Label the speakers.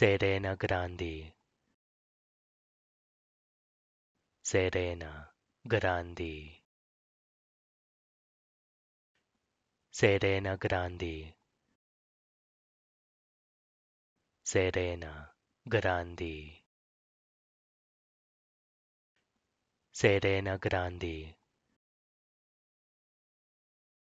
Speaker 1: Serena Grande Serena Grande Serena Grande Serena Grande Serena Grande